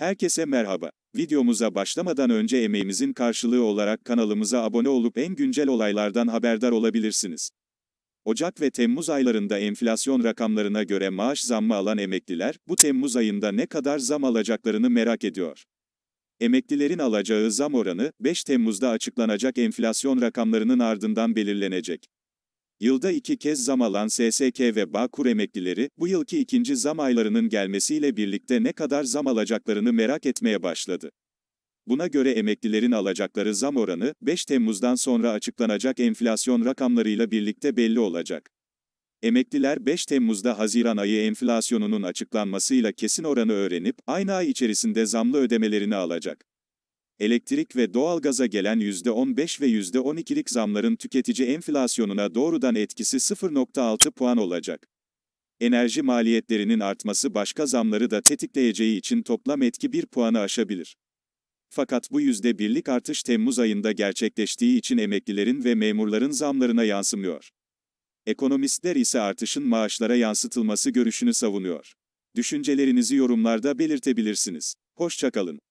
Herkese merhaba. Videomuza başlamadan önce emeğimizin karşılığı olarak kanalımıza abone olup en güncel olaylardan haberdar olabilirsiniz. Ocak ve Temmuz aylarında enflasyon rakamlarına göre maaş zammı alan emekliler, bu Temmuz ayında ne kadar zam alacaklarını merak ediyor. Emeklilerin alacağı zam oranı, 5 Temmuz'da açıklanacak enflasyon rakamlarının ardından belirlenecek. Yılda iki kez zam alan SSK ve Bağkur emeklileri, bu yılki ikinci zam aylarının gelmesiyle birlikte ne kadar zam alacaklarını merak etmeye başladı. Buna göre emeklilerin alacakları zam oranı, 5 Temmuz'dan sonra açıklanacak enflasyon rakamlarıyla birlikte belli olacak. Emekliler 5 Temmuz'da Haziran ayı enflasyonunun açıklanmasıyla kesin oranı öğrenip, aynı ay içerisinde zamlı ödemelerini alacak elektrik ve doğalgaza gelen %15 ve %12'lik zamların tüketici enflasyonuna doğrudan etkisi 0.6 puan olacak. Enerji maliyetlerinin artması başka zamları da tetikleyeceği için toplam etki 1 puanı aşabilir. Fakat bu %1'lik artış Temmuz ayında gerçekleştiği için emeklilerin ve memurların zamlarına yansımıyor. Ekonomistler ise artışın maaşlara yansıtılması görüşünü savunuyor. Düşüncelerinizi yorumlarda belirtebilirsiniz. Hoşçakalın.